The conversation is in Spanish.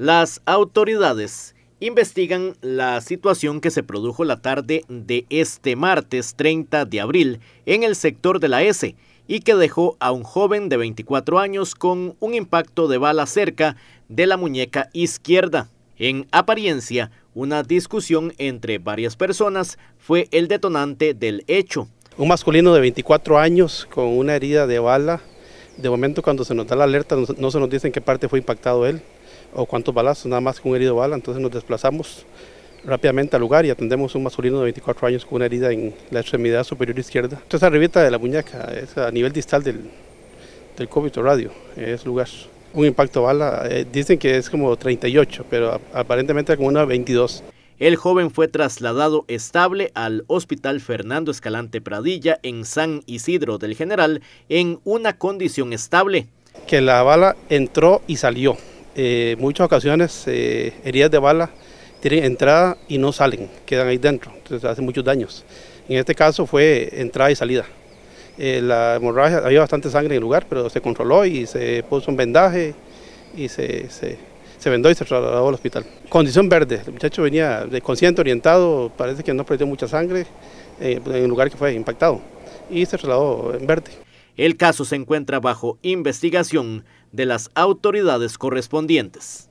Las autoridades investigan la situación que se produjo la tarde de este martes 30 de abril en el sector de la S y que dejó a un joven de 24 años con un impacto de bala cerca de la muñeca izquierda. En apariencia, una discusión entre varias personas fue el detonante del hecho. Un masculino de 24 años con una herida de bala de momento cuando se nos da la alerta no se nos dice en qué parte fue impactado él o cuántos balazos, nada más que un herido bala, entonces nos desplazamos rápidamente al lugar y atendemos a un masculino de 24 años con una herida en la extremidad superior izquierda. Entonces arribita de la muñeca, es a nivel distal del, del cóbito radio, es lugar. Un impacto bala, eh, dicen que es como 38, pero aparentemente como una 22. El joven fue trasladado estable al Hospital Fernando Escalante Pradilla en San Isidro del General en una condición estable. Que la bala entró y salió. Eh, muchas ocasiones eh, heridas de bala tienen entrada y no salen, quedan ahí dentro, entonces hace muchos daños. En este caso fue entrada y salida. Eh, la hemorragia, había bastante sangre en el lugar, pero se controló y se puso un vendaje y se, se se vendó y se trasladó al hospital. Condición verde, el muchacho venía consciente, orientado, parece que no perdió mucha sangre eh, en el lugar que fue impactado y se trasladó en verde. El caso se encuentra bajo investigación de las autoridades correspondientes.